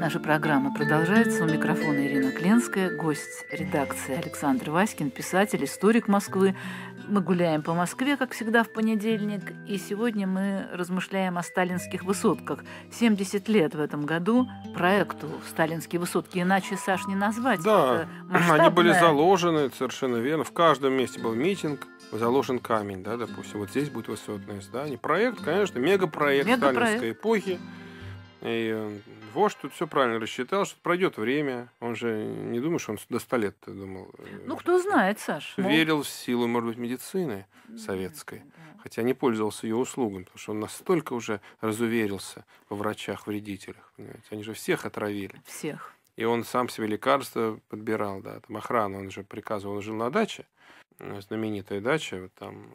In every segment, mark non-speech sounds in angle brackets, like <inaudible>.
Наша программа продолжается. У микрофона Ирина Кленская, гость редакции Александр Васькин, писатель, историк Москвы, мы гуляем по Москве, как всегда, в понедельник, и сегодня мы размышляем о сталинских высотках. 70 лет в этом году проекту «Сталинские высотки», иначе, Саш, не назвать. Да, <clears throat> они были заложены, совершенно верно. В каждом месте был митинг, заложен камень, да, допустим. Вот здесь будет высотное здание. Проект, конечно, мегапроект, мегапроект. сталинской эпохи. И э, Вождь тут все правильно рассчитал, что пройдет время. Он же не думаешь, он до 100 лет э, думал. Э, ну, кто знает, Саш. Ну. Верил в силу, может быть, медицины советской. Хотя не пользовался ее услугами, потому что он настолько уже разуверился во врачах-вредителях. Они же всех отравили. Всех. И он сам себе лекарства подбирал, да, там охрану, он же приказывал, он жил на даче, э, знаменитая дача, вот там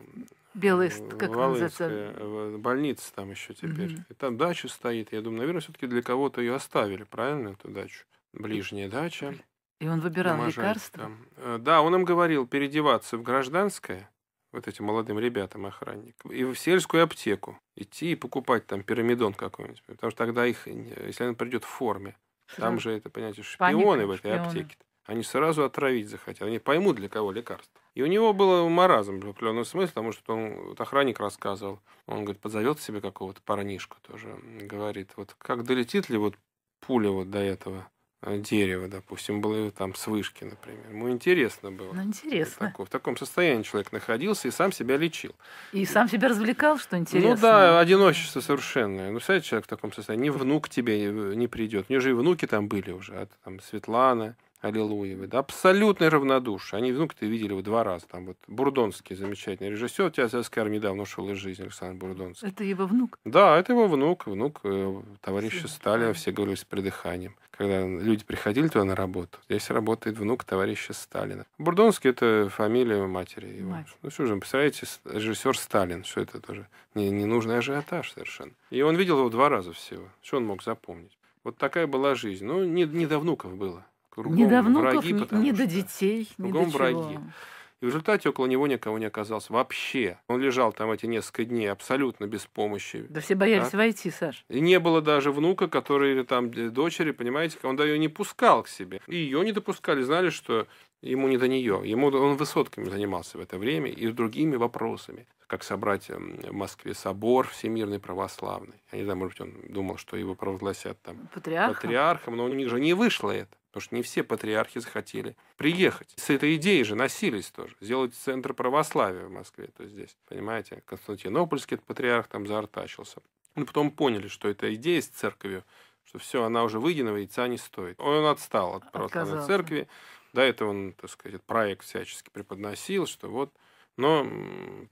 Белый, как называется? Э, больница там еще теперь. Угу. И там дача стоит. Я думаю, наверное, все-таки для кого-то ее оставили, правильно, эту дачу? Ближняя дача. И он выбирал Доможанец лекарства? Там. Э, да, он им говорил переодеваться в гражданское, вот этим молодым ребятам охранник, и в сельскую аптеку идти и покупать там пирамидон какой-нибудь, потому что тогда их, э, если он придет в форме, там же это, понимаете, шпионы Паника, в этой шпионы. аптеке. Они сразу отравить захотят. Они поймут, для кого лекарство. И у него было маразм в определенном смысле, потому что он вот охранник рассказывал. Он, говорит, позовет себе какого-то парнишку тоже. Говорит, вот как долетит ли вот пуля вот до этого э, дерева, допустим, было там с вышки, например. Ему интересно было. Ну, интересно. Такое, в таком состоянии человек находился и сам себя лечил. И сам себя развлекал, что ну интересно. Ну да, одиночество совершенное. Ну, представляете, человек в таком состоянии, ни внук тебе э, не придет. У него же и внуки там были уже, а, там Светлана, Аллилуевой, да, абсолютное равнодушие. Они, ну, ты видели его два раза, там вот Бурдонский замечательный режиссер, у тебя театральный недавно ушел из жизни, Александр Бурдонский. Это его внук? Да, это его внук, внук э, товарища все. Сталина, все говорили с придыханием. Когда люди приходили туда на работу, здесь работает внук товарища Сталина. Бурдонский это фамилия матери его. Мать. Ну что же, представляете, режиссер Сталин, что это тоже не, ненужный ажиотаж совершенно. И он видел его два раза всего, что он мог запомнить. Вот такая была жизнь. Ну, не, не до внуков было кругом не до внуков, враги, не, не до детей, кругом до враги. Чего. И в результате около него никого не оказалось вообще. Он лежал там эти несколько дней абсолютно без помощи. Да все боялись да? войти, Саш. И не было даже внука, который там дочери, понимаете, он ее не пускал к себе. И ее не допускали, знали, что ему не до нее. Ему он высотками занимался в это время и другими вопросами как собрать эм, в Москве собор всемирный православный. Я не знаю, может быть, он думал, что его провозгласят там патриархом, патриархом но у них же не вышло это потому что не все патриархи захотели приехать. С этой идеей же носились тоже, сделать центр православия в Москве, то есть здесь, понимаете, Константинопольский патриарх там заортачился. Ну, потом поняли, что эта идея с церковью, что все, она уже выеденного яйца не стоит. Он отстал от православной Отказался. церкви, до этого он, так сказать, проект всячески преподносил, что вот но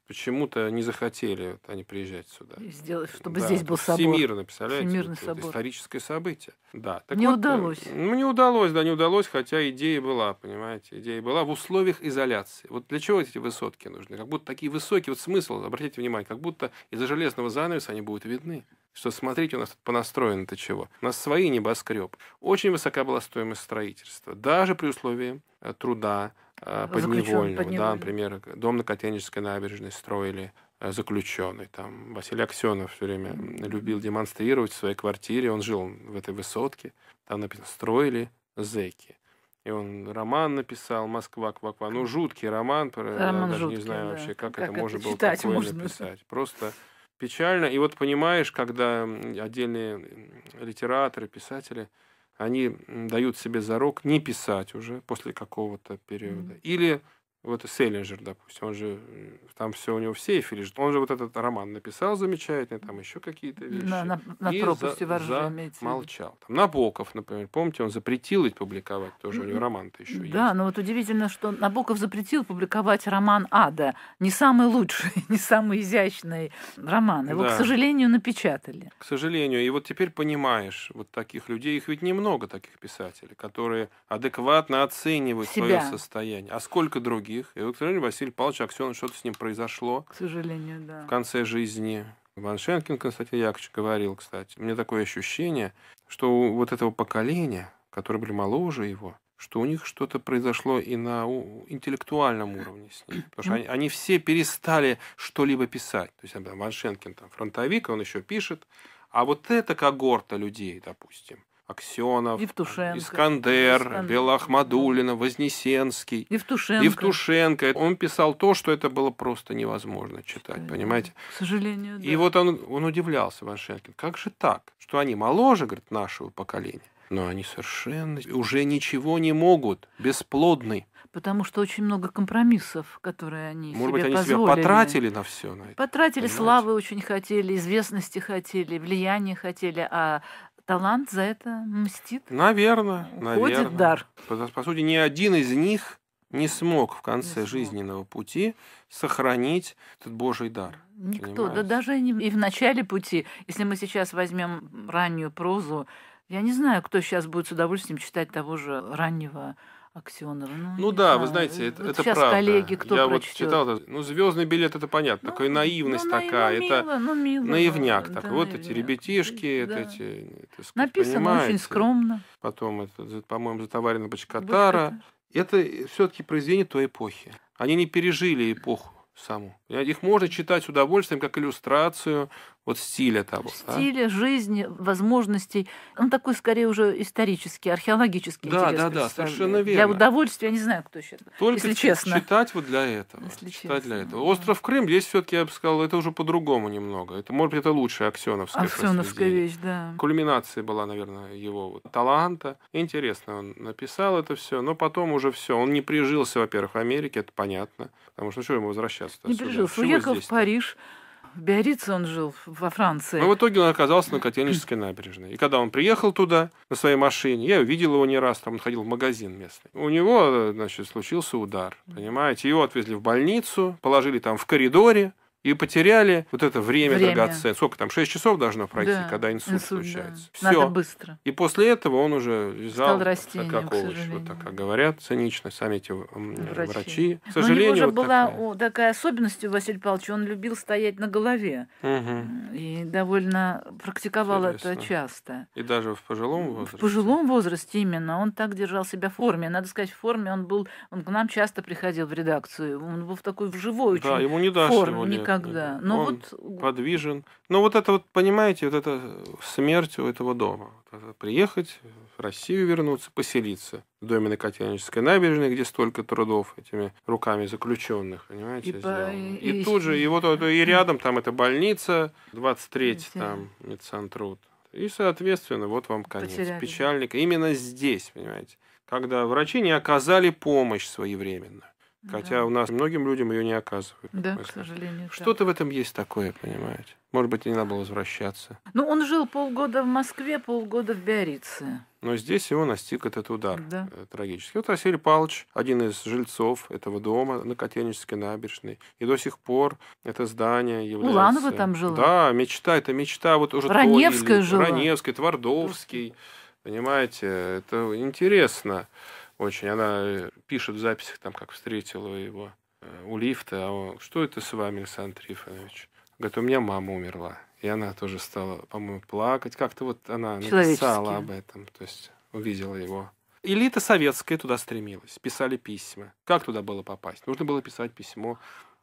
почему-то не захотели вот, они приезжать сюда. И сделать, чтобы да, здесь был собор. Всемирно, представляете? Всемирный вот, собор. историческое событие. Да. Так не вот, э, удалось. Ну, не удалось, да, не удалось, хотя идея была, понимаете, идея была в условиях изоляции. Вот для чего эти высотки нужны? Как будто такие высокие, вот смысл, обратите внимание, как будто из-за железного занавеса они будут видны что смотрите, у нас тут понастроено-то чего. У нас свои небоскреб. Очень высока была стоимость строительства, даже при условии э, труда, подневольного, а, под да, например, дом на Котенежской набережной строили э, заключенный. Там Василий Аксенов все время любил демонстрировать в своей квартире. Он жил в этой высотке. Там написано «Строили зэки». И он роман написал «Москва, кваква». Ну, жуткий роман. Э, роман я даже жуткий, не знаю да. вообще, как, ну, как это, это можно было такое можно. написать. Просто печально. И вот понимаешь, когда отдельные литераторы, писатели – они дают себе зарок не писать уже после какого-то периода. Mm-hmm. Или вот Селлинджер, допустим, он же э, там все у него в сейфе лежит. Он же вот этот роман написал замечательный, там еще какие-то вещи. На, на, на и за, молчал. Там Набоков, например, помните, он запретил их публиковать тоже, у него м-м. роман-то еще да, есть. Да, но вот удивительно, что Набоков запретил публиковать роман «Ада». Не самый лучший, <laughs> не самый изящный роман. Его, да. к сожалению, напечатали. К сожалению. И вот теперь понимаешь, вот таких людей, их ведь немного, таких писателей, которые адекватно оценивают Себя. свое состояние. А сколько других? других. И сожалению, Василий Павлович Аксенов, что-то с ним произошло. К сожалению, да. В конце жизни. Иван Шенкин, Константин Яковлевич говорил, кстати. У меня такое ощущение, что у вот этого поколения, которые были моложе его, что у них что-то произошло и на интеллектуальном уровне с ним. Потому что ну. они, они все перестали что-либо писать. То есть, например, Ван там, фронтовик, он еще пишет. А вот эта когорта людей, допустим, Аксенов, Евтушенко, Искандер, Искандер, Белоахмадулина, Вознесенский, Евтушенко. Евтушенко. Он писал то, что это было просто невозможно читать, э, понимаете? К сожалению, да. И вот он, он удивлялся, Ваншенкин, как же так, что они моложе, говорит, нашего поколения, но они совершенно уже ничего не могут, бесплодны потому что очень много компромиссов, которые они Может себе быть, они позволили. себя потратили на все. На это, потратили понимаете? славы очень хотели, известности хотели, влияние, хотели, а талант за это мстит? Наверное, Уходит наверное. дар. По, по сути, ни один из них не смог в конце не жизненного пути сохранить этот Божий дар. Никто, понимаете? да даже и в начале пути, если мы сейчас возьмем раннюю прозу, я не знаю, кто сейчас будет с удовольствием читать того же раннего Аксенова. Ну, ну да, знаю. вы знаете, это, вот это сейчас правда. коллеги, кто Я прочтет? вот читал, ну звездный билет это понятно, ну, такая ну, наивность ну, такая, ну, это ну, мило, ну, наивняк да, такой. Вот наивняк. эти ребятишки, да. это эти, так сказать, написано понимаете. очень скромно. Потом это, по-моему, затоварено Бочкатара. Это все-таки произведение той эпохи. Они не пережили эпоху саму. Э, их можно читать с удовольствием как иллюстрацию вот стиля того. Стиля, да? жизни, возможностей. Он такой, скорее, уже исторический, археологический. Да, да, да, совершенно верно. Для удовольствия я не знаю, кто считает. Только если честно. читать вот для этого. Если читать честно. для этого. Остров Крым здесь все таки я бы сказал, это уже по-другому немного. Это, может быть, это лучшая аксеновская Аксеновская вещь, да. Кульминация была, наверное, его вот, таланта. Интересно, он написал это все, но потом уже все. Он не прижился, во-первых, в Америке, это понятно. Потому что ну, что ему возвращаться? Не прижился Жив. Чего Уехал в Париж. В Биорице он жил, во Франции. Но в итоге он оказался на Котельнической набережной. И когда он приехал туда на своей машине, я увидел его не раз, там он ходил в магазин местный. У него, э, значит, случился удар, понимаете? Его отвезли в больницу, положили там в коридоре, и потеряли вот это время, время. драгоценное. Сколько там, 6 часов должно пройти, да, когда инсульт, инсульт случается. Да. Все. Надо быстро. И после этого он уже лежал Стал как овощ, вот так как говорят, цинично сами эти врачи. врачи. К сожалению, Но у него вот была такая. такая особенность у Василия Павловича, он любил стоять на голове. Угу. И довольно практиковал Интересно. это часто. И даже в пожилом возрасте? В пожилом возрасте именно. Он так держал себя в форме. Надо сказать, в форме он был... Он к нам часто приходил в редакцию. Он был в такой в живой очень Да, ему не дашь форме. его Никогда. Никогда. Но он вот... подвижен. Но ну, вот это вот, понимаете, вот это смерть у этого дома. Приехать, в Россию вернуться, поселиться в доме на Котельнической набережной, где столько трудов этими руками заключенных, понимаете, и, по... и, и тут же, и вот и рядом там эта больница, 23 там медсантрут. И, соответственно, вот вам конец. Потеряли. Печальник. Именно здесь, понимаете, когда врачи не оказали помощь своевременно. Хотя да. у нас многим людям ее не оказывают. Да, к сожалению. Что-то да. в этом есть такое, понимаете. Может быть, не надо было возвращаться. Ну, он жил полгода в Москве, полгода в Биорице. Но здесь его настиг этот удар да. Э, трагический. Вот Василий Павлович, один из жильцов этого дома на Котельнической набережной. И до сих пор это здание является... Уланова там жила? Да, мечта, это мечта. Вот уже Раневская жила. Раневская, Твардовский. Понимаете, это интересно очень. Она э, пишет в записях, там, как встретила его э, у лифта. А он, что это с вами, Александр Трифонович? Говорит, у меня мама умерла. И она тоже стала, по-моему, плакать. Как-то вот она написала об этом, то есть увидела его. Элита советская туда стремилась, писали письма. Как туда было попасть? Нужно было писать письмо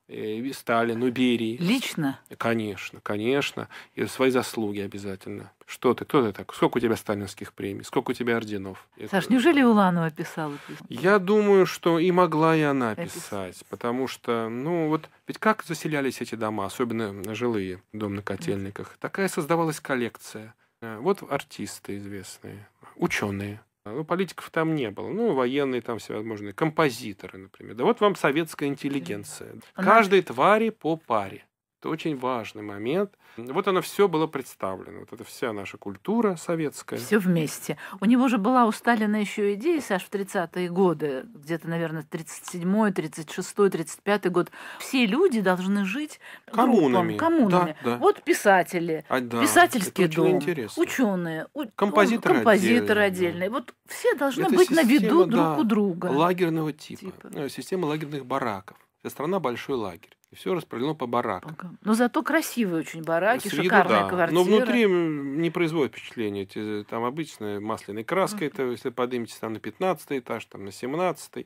Э, Сталин, ну, Берии. Лично? Конечно, конечно. И свои заслуги обязательно. Что ты, кто ты так? Сколько у тебя сталинских премий? Сколько у тебя орденов? Саш, Это... неужели Уланова писала Я думаю, что и могла и она писать, писать, потому что, ну вот, ведь как заселялись эти дома, особенно жилые, дом на котельниках? Такая создавалась коллекция. Э, вот артисты известные, ученые, а, ну, политиков там не было. Ну, военные там всевозможные, композиторы, например. Да вот вам советская интеллигенция. Она... Каждой твари по паре. Это очень важный момент. Вот оно все было представлено. Вот это вся наша культура советская. Все вместе. У него же была у Сталина еще идея, Саш, в 30-е годы, где-то, наверное, 37-й, 36-й, 35-й год. Все люди должны жить коммунами. Группам, коммунами. Да, да. Вот писатели, а, да, писательский это дом, интересно. ученые, у... композиторы, композиторы отдельные. отдельные. Вот все должны это быть система, на виду да, друг у друга. Лагерного типа. типа. Э, система лагерных бараков. Вся страна большой лагерь. И все распределено по баракам. Но зато красивые очень бараки, С виду, шикарная да. квартира. Но внутри не производит впечатление. Э, там обычная масляной краской, uh-huh. если поднимете там на 15 этаж, там на 17 uh-huh.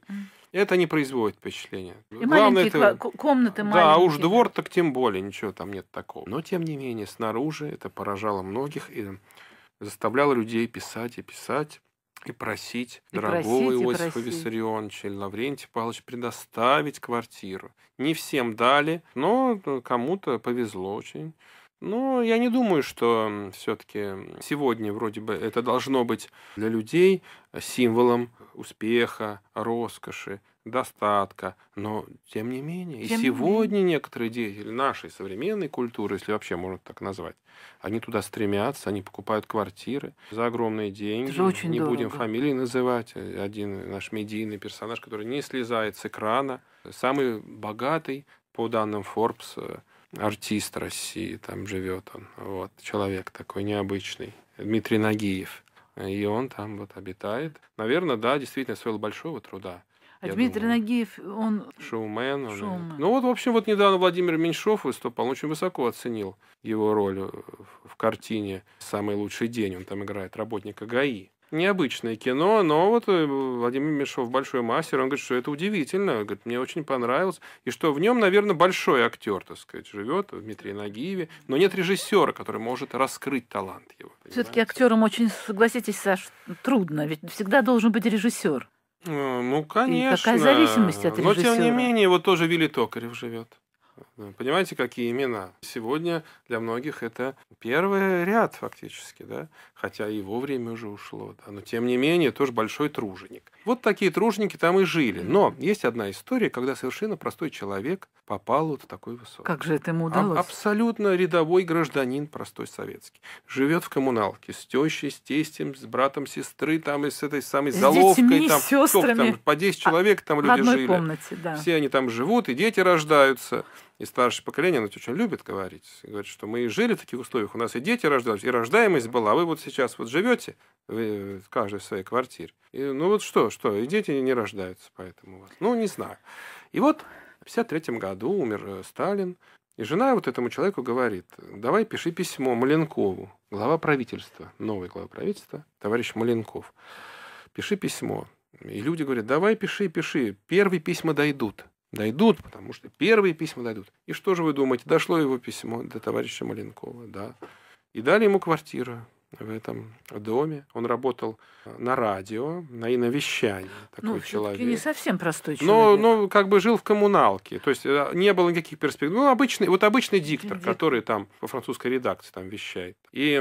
это не производит впечатления. И Главное, маленькие это, комнаты маленькие. Да, а уж двор так тем более, ничего там нет такого. Но тем не менее, снаружи это поражало многих и заставляло людей писать и писать и просить и дорогого просить, Иосифа просить. Виссарионовича или Лаврентия Павловича предоставить квартиру. Не всем дали, но э, кому-то повезло очень. Ну, я не думаю, что все-таки сегодня вроде бы это должно быть для людей символом успеха, роскоши, достатка. Но тем не менее, тем и сегодня менее. некоторые деятели нашей современной культуры, если вообще можно так назвать, они туда стремятся, они покупают квартиры за огромные деньги. Это же очень не дорого. будем фамилии называть. Один наш медийный персонаж, который не слезает с экрана, самый богатый по данным Forbes э, артист России, там живет он, вот, человек такой необычный, Дмитрий Нагиев. И он там вот обитает. Наверное, да, действительно, стоило большого труда. А я Дмитрий думаю, Нагиев, он... Шоумен. Он шоумен. Ну вот, в общем, вот недавно Владимир Меньшов выступал, он очень высоко оценил его роль в картине «Самый лучший день». Он там играет работника ГАИ необычное кино, но вот э, Владимир Мишов большой мастер, он говорит, что это удивительно, говорит, мне очень понравилось, и что в нем, наверное, большой актер, так сказать, живет, Дмитрий Нагиеве, но нет режиссера, который может раскрыть талант его. Все-таки актерам очень, согласитесь, Саш, трудно, ведь всегда должен быть режиссер. Э, ну, конечно. И какая зависимость от режиссера. Но, тем не менее, вот тоже Вилли Токарев живет. Э, понимаете, какие имена? Сегодня для многих это первый ряд фактически, да? хотя его время уже ушло. Да? Но тем не менее, тоже большой труженик. Вот такие труженики там и жили. Но есть одна история, когда совершенно простой человек попал вот в такой высоту. Как же это ему удалось? А, абсолютно рядовой гражданин, простой советский. Живет в коммуналке с тещей, с тестем, с братом сестры, там и с этой самой с заловкой. Детьми, там, с сестрами. Сколько, там, по 10 а, человек там люди в одной жили. Комнате, да. Все они там живут, и дети рождаются и старшее поколение, оно очень любит говорить, говорит, что мы и жили в таких условиях, у нас и дети рождались, и рождаемость была, а вы вот сейчас вот живете э, в каждой своей квартире. И, ну вот что, что, и дети не рождаются поэтому. Вот. Ну, не знаю. И вот в 1953 году умер э, Сталин, и жена вот этому человеку говорит, давай пиши письмо Маленкову, глава правительства, новый глава правительства, товарищ Маленков. Пиши письмо. И люди говорят, давай пиши, пиши, первые письма дойдут. Дойдут, потому что первые письма дойдут. И что же вы думаете, дошло его письмо до товарища Маленкова, да. И дали ему квартиру в этом доме. Он работал э, на радио, на иновещании. Такой ну, человек. не совсем простой человек. Но, но как бы жил в коммуналке. То есть э, не было никаких перспектив. Ну, обычный, вот обычный диктор, Дик... который там по французской редакции там вещает. И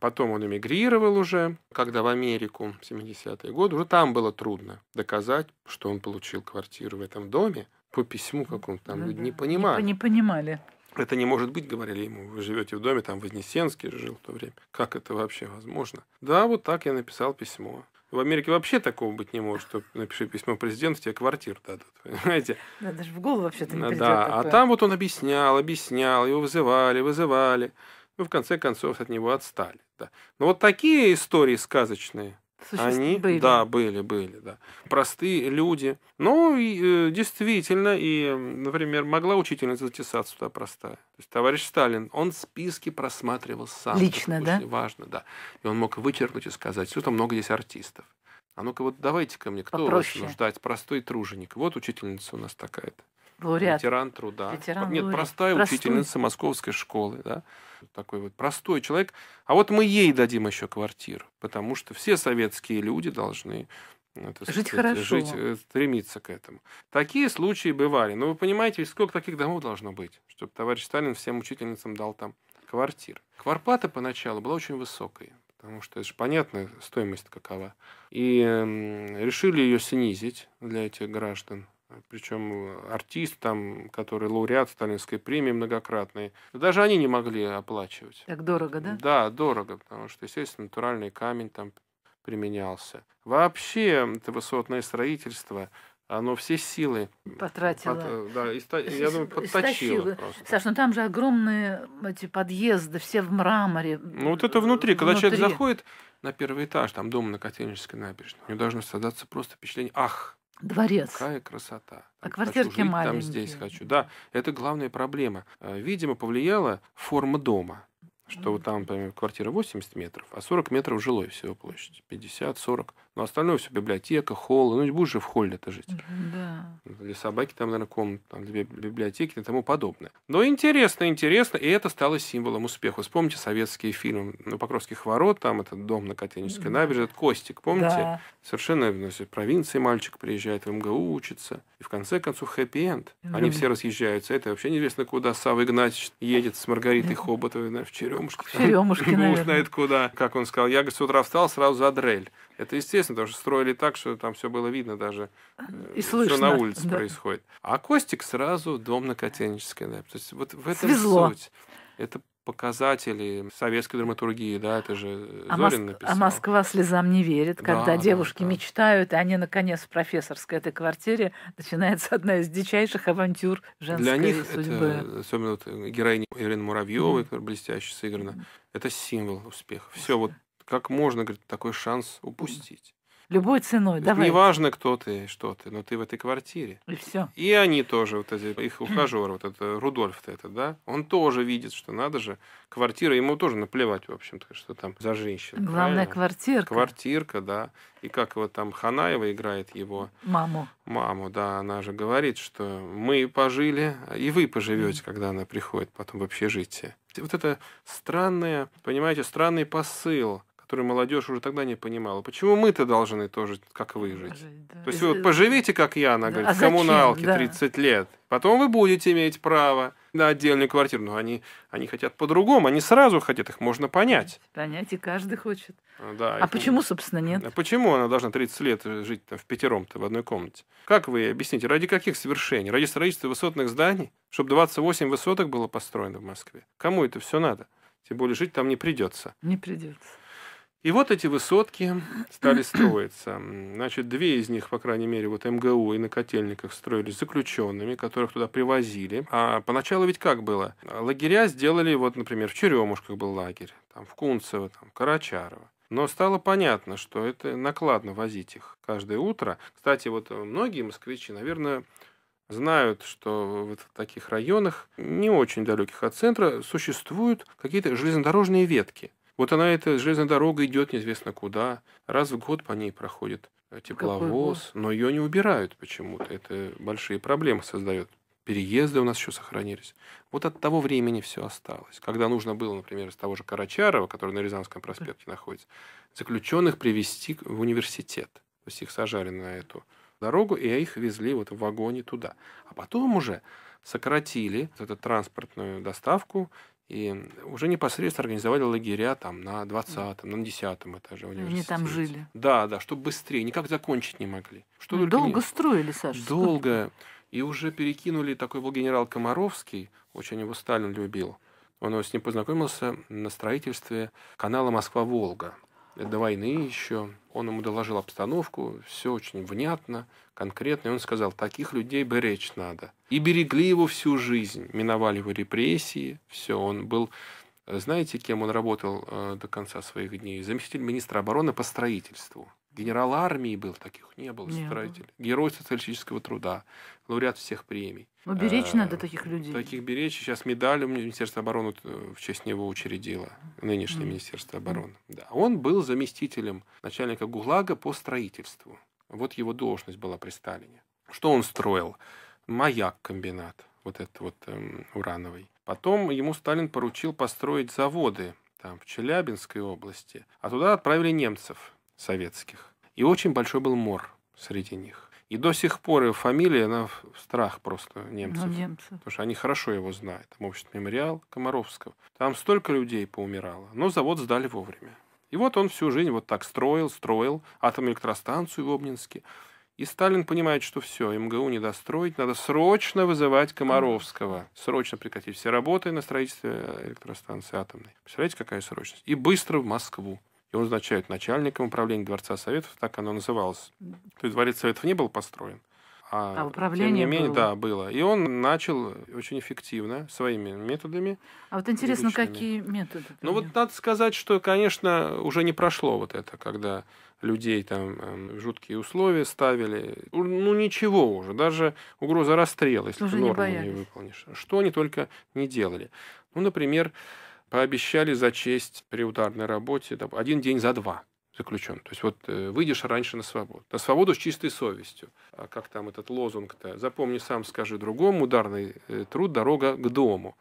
потом он эмигрировал уже, когда в Америку, 70-е годы, уже там было трудно доказать, что он получил квартиру в этом доме по письму какому-то там да, ну люди да. не понимали. Не, не понимали. Это не может быть, говорили ему. Вы живете в доме, там Вознесенский жил в то время. Как это вообще возможно? Да, вот так я написал письмо. В Америке вообще такого быть не может, что напиши письмо президенту, тебе квартир дадут, <laughs> понимаете? Да, даже в голову вообще-то не придет Да, а такое. а там вот он объяснял, объяснял, его вызывали, вызывали. Ну, в конце концов, от него отстали. Да. Но вот такие истории сказочные, они, были. да, были, были, да. Простые люди. Ну, и, э, действительно, и, например, могла учительница затесаться туда простая. То есть товарищ Сталин, он списки просматривал сам. Лично, да? очень Важно, да. И он мог вычеркнуть и сказать, что там много здесь артистов. А ну-ка вот давайте ко мне, кто Попроще. вас ждать, простой труженик. Вот учительница у нас такая-то. Ну, лауреат. Ветеран труда. Ветеран, Нет, лауреат. Ну, простая простой. учительница московской школы. Да? Такой вот простой человек. А вот мы ей дадим еще квартиру, потому что все советские люди должны это, жить сказать, хорошо. Жить, э, стремиться к этому. Такие случаи бывали. Но вы понимаете, сколько таких домов должно быть, чтобы товарищ Сталин всем учительницам дал там квартиры. Кварплата поначалу была очень высокой, потому что это же понятно, стоимость какова. И решили ее снизить для этих граждан причем э, артист, там, который лауреат Сталинской премии многократный, даже они не могли оплачивать. Так дорого, да? Да, дорого, потому что, естественно, натуральный камень там применялся. Вообще, это высотное строительство, оно все силы потратило. Под, э, да, иста, я думаю, <laughs> подточило. Просто. ну там же огромные эти подъезды, все в мраморе. Ну вот это внутри, когда внутри. человек заходит на первый этаж, там дом на Котельнической набережной, у него должно создаться просто впечатление, ах, Дворец. Какая красота. Там а квартирки хочу маленькие. Там здесь хочу. Да, это главная проблема. Э, видимо, повлияла форма дома. Что mm там, например, квартира 80 метров, а 40 метров жилой всего площадь. 50-40. Но остальное все библиотека, холл. Ну, не будешь же в холле это жить. Да. Для собаки там, наверное, комната, там, для библиотеки и тому подобное. Но интересно, интересно. И это стало символом успеха. Вспомните советские фильмы «На ну, Покровских ворот», там этот дом на Котельнической набережной, Костик, помните? Да. Совершенно ну, в провинции мальчик приезжает в МГУ, учится. И в конце концов хэппи-энд. Ну Они все разъезжаются. Это вообще неизвестно куда. Сава Игнатьевич едет с Маргаритой Хоботовой наверное, в Черемушке. В Черемушке, <laughs> наверное. знает куда. Как он сказал, я говорит, с утра встал сразу за дрель. Это естественно, потому что строили так, что там все было видно даже. Э, и все на улице да. происходит. А Костик сразу дом на Котенической. Да. То есть вот в этом Свезло. суть. Это показатели советской драматургии, да, это же э, а Зорин а написал. А Москва слезам не верит, когда да, девушки да, да. мечтают, и они, наконец, в профессорской этой квартире начинается одна из дичайших авантюр женской Для них судьбы. Это, особенно вот э, героиня Ирины Муравьевой, mm. блестяще сыграна, mm. это символ успеха. Все вот как можно, говорит, такой шанс упустить? Любой ценой, давай. Неважно, кто ты, что ты, но ты в этой квартире. И все. И они тоже, вот эти, их <clears throat> ухажер, вот это э, Рудольф-то это, да, он тоже видит, что надо же, квартира, ему тоже наплевать, в общем-то, что там за женщина. Главная правильно? квартирка. Квартирка, да. И как вот там Ханаева играет его... Маму. Маму, да, она же говорит, что мы пожили, и вы поживете, когда она приходит потом в общежитие. Вот это странное, понимаете, странный посыл – которые молодежь уже тогда не понимала. Почему мы-то должны тоже, как вы, жить? да. То есть вы вот поживите, как я, она говорит, а в коммуналке да. 30 лет, потом вы будете иметь право на отдельную квартиру. Но они, они хотят по-другому, они сразу хотят, их можно понять. Понять, и каждый хочет. А, да, а их... почему, собственно, нет? А почему она должна 30 лет э, жить там, в пятером-то в одной комнате? Как вы объясните, ради каких совершений? Ради строительства высотных зданий? Чтобы 28 высоток было построено в Москве? Кому это все надо? Тем более жить там не придется. Не придется. И вот эти высотки стали строиться. Значит, две из них, по крайней мере, вот МГУ и на котельниках строились заключенными, которых туда привозили. А поначалу ведь как было? Лагеря сделали, вот, например, в Черемушках был лагерь, там, в Кунцево, там, Карачарово. Но стало понятно, что это накладно возить их каждое утро. Кстати, вот многие москвичи, наверное, знают, что в таких районах, не очень далеких от центра, существуют какие-то железнодорожные ветки – вот она, эта железная дорога идет неизвестно куда, раз в год по ней проходит э, а тепловоз, но ее не убирают почему-то. Это большие проблемы создает. Переезды у нас еще сохранились. Вот от того времени все осталось. Когда нужно было, например, из того же Карачарова, который на Рязанском проспекте находится, заключенных привести в университет. То есть их сажали на эту дорогу, и их везли вот в вагоне туда. А потом уже сократили вот эту транспортную доставку и уже непосредственно организовали лагеря там на 20 на 10 этаже университета. Они там жили. Да, да, чтобы быстрее, никак закончить не могли. Что ну, долго не... строили, Саша. Долго. И уже перекинули, такой был генерал Комаровский, очень его Сталин любил. Он с ним познакомился на строительстве канала Москва-Волга до войны еще. Он ему доложил обстановку, все очень внятно, конкретно. И он сказал, таких людей беречь надо. И берегли его всю жизнь. Миновали его репрессии, все. Он был, э, знаете, кем он работал э, до конца своих дней? Заместитель министра обороны по строительству. Генерал армии был, таких не было, не строитель. Было. Герой социалистического труда, лауреат всех премий. Но ну, беречь надо э, таких людей. Таких беречь. Сейчас медаль Министерство обороны э, в честь него учредило, нынешнее mm. Министерство обороны. Mm. Да. Он был заместителем начальника ГУЛАГа по строительству. Вот его должность была при Сталине. Что он строил? Маяк-комбинат, вот этот вот эм, урановый. Потом ему Сталин поручил построить заводы там, в Челябинской области, а туда отправили немцев советских. И очень большой был мор среди них. И до сих пор его фамилия, она в страх просто немцев. Ну, немцы. Потому что они хорошо его знают. Там общество мемориал Комаровского. Там столько людей поумирало. Но завод сдали вовремя. И вот он всю жизнь вот так строил, строил атомную электростанцию в Обнинске. И Сталин понимает, что все, МГУ не достроить, надо срочно вызывать Комаровского, срочно прекратить все работы на строительстве э, электростанции атомной. Представляете, какая срочность? И быстро в Москву и он назначает начальником управления Дворца Советов, так оно называлось. То есть Дворец Советов не был построен, а, а управление тем не менее, было. да, было. И он начал очень эффективно своими методами. А вот интересно, различными. какие методы? Ну вот надо сказать, что, конечно, уже не прошло вот это, когда людей там эм, в жуткие условия ставили. Ну ничего уже, даже угроза расстрела, если уже ты норму не, не выполнишь. Что они только не делали. Ну, например, пообещали зачесть при ударной работе один день за два заключен. То есть вот э, выйдешь раньше на свободу. На свободу с чистой совестью. А как там этот лозунг-то? Запомни сам, скажи другому. Ударный э, труд – дорога к дому.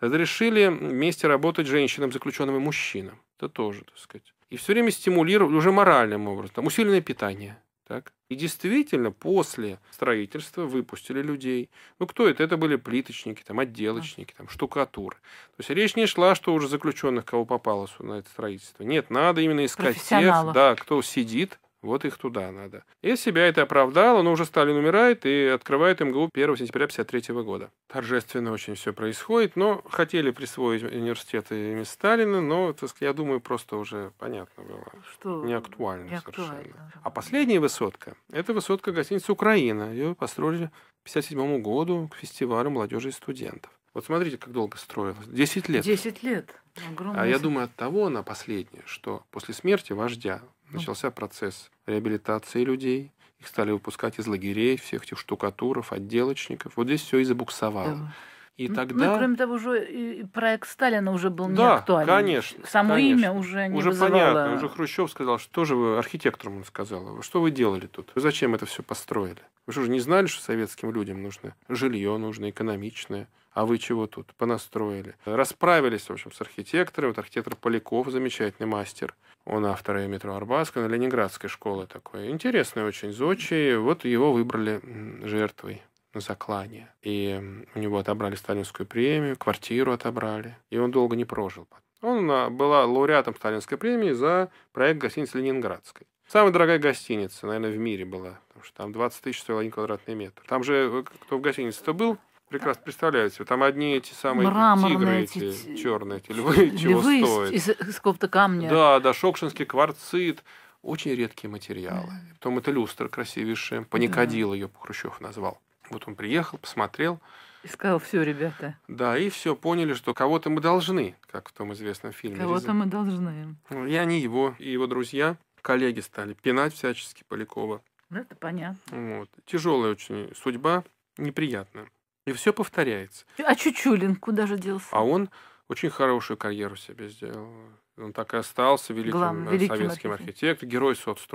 Разрешили вместе работать женщинам, заключенным и мужчинам. Это тоже, так сказать. И все время стимулировали уже моральным образом. Там усиленное питание. Так? И действительно, после строительства выпустили людей. Ну, кто это? Это были плиточники, там, отделочники, там, штукатуры. То есть речь не шла, что уже заключенных, кого попало на это строительство. Нет, надо именно искать тех, да, кто сидит вот их туда надо. И себя это оправдало, но уже Сталин умирает и открывает МГУ 1 сентября 1953 года. Торжественно очень все происходит, но хотели присвоить университеты имени Сталина, но, так я думаю, просто уже понятно было. Что? Не актуально, не актуально совершенно. А последняя высотка – это высотка гостиницы «Украина». Ее построили к 1957 году к фестивалю молодежи и студентов. Вот смотрите, как долго строилось. Десять лет. Десять лет. Огромный а я думаю, от того она последняя, что после смерти вождя начался процесс реабилитации людей, их стали выпускать из лагерей, всех этих штукатуров, отделочников. Вот здесь все и забуксовало. Да. И тогда... Ну, ну, и, кроме того, уже проект Сталина уже был да, не актуален. конечно. Само конечно. имя уже не Уже вызывало... понятно, уже Хрущев сказал, что же вы архитекторам он сказал, что вы делали тут, вы зачем это все построили? Вы же не знали, что советским людям нужно жилье, нужно экономичное? а вы чего тут понастроили? Расправились, в общем, с архитектором. Вот архитектор Поляков, замечательный мастер. Он автор метро Арбаскина, Ленинградской школы такой. Интересный очень зодчий. Вот его выбрали жертвой на заклание. И у него отобрали сталинскую премию, квартиру отобрали. И он долго не прожил. Он а, был лауреатом сталинской премии за проект гостиницы Ленинградской. Самая дорогая гостиница, наверное, в мире была, потому что там 20 тысяч стоил один квадратный метр. Там же, э, кто в гостинице-то был, прекрасно представляю себе. Там одни эти самые тигры, эти, эти черные, эти львы, львы чего из, стоят. Из, из какого-то камня. Да, да, шокшинский кварцит. Очень редкие материалы. Да. Потом это люстра красивейшая. Паникадил да. ее Хрущев назвал. Вот он приехал, посмотрел. И сказал, все, ребята. Да, и все, поняли, что кого-то мы должны, как в том известном фильме. Кого-то мы должны. Ну, и они его, и его друзья, коллеги стали пинать всячески Полякова. Ну, это понятно. Вот. Тяжелая очень судьба, неприятная. И все повторяется. А Чучулин куда же делся? А он очень хорошую карьеру себе сделал. Он так и остался великим Главным, э, советским архитектором, архитектор, герой соцтруда.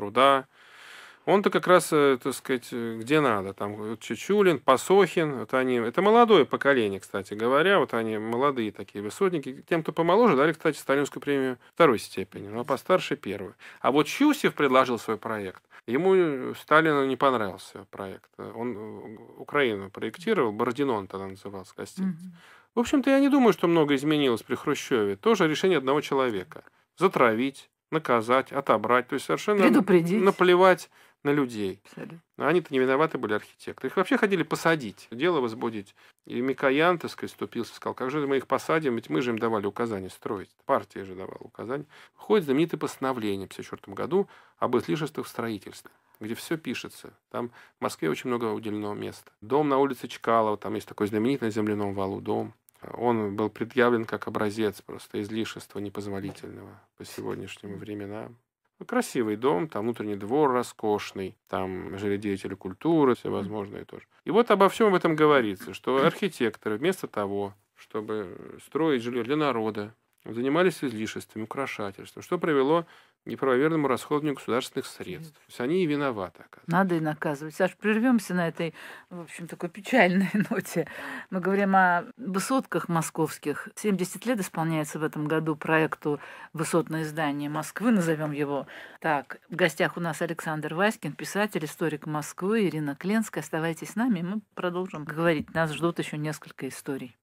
труда он-то как раз, э, так сказать, э, где надо. Там Чечулин, Пасохин, вот они, это молодое поколение, кстати говоря, вот они молодые такие высотники. Тем, кто помоложе, дали, кстати, Сталинскую премию второй степени, но постарше первую. А вот Чусев предложил свой проект. Ему э, Сталину не понравился проект. Он Украину проектировал, Бородино он тогда назывался, гостиница. mm В общем-то, я не думаю, что много изменилось при Хрущеве. Тоже решение одного человека. Затравить, наказать, отобрать. То есть совершенно наплевать на людей. Но они-то не виноваты были архитекторы. Их вообще хотели посадить, дело возбудить. И Микоян, так сказать, ступился, сказал, как же мы их посадим, ведь мы же им давали указание строить. Партия же давала указание, Выходит знаменитое постановление в 1954 году об излишествах в строительстве где все пишется. Там в Москве очень много уделено места. Дом на улице Чкалова, там есть такой знаменитый на земляном валу дом. Он был предъявлен как образец просто излишества непозволительного по сегодняшним временам. Ну, красивый дом, там внутренний двор роскошный, там жили деятели культуры, всевозможные тоже. И вот обо всем об этом говорится, что архитекторы вместо того, чтобы строить жилье для народа, занимались излишествами, украшательством, что привело к неправоверному расходованию государственных средств. То есть они и виноваты, Надо и наказывать. Саш, прервемся на этой, в общем, такой печальной <laughs> ноте. Мы говорим о высотках московских. 70 лет исполняется в этом году проекту «Высотное здание Москвы», назовем его так. В гостях у нас Александр Васькин, писатель, историк Москвы, Ирина Кленская. Оставайтесь с нами, мы продолжим говорить. Нас ждут еще несколько историй.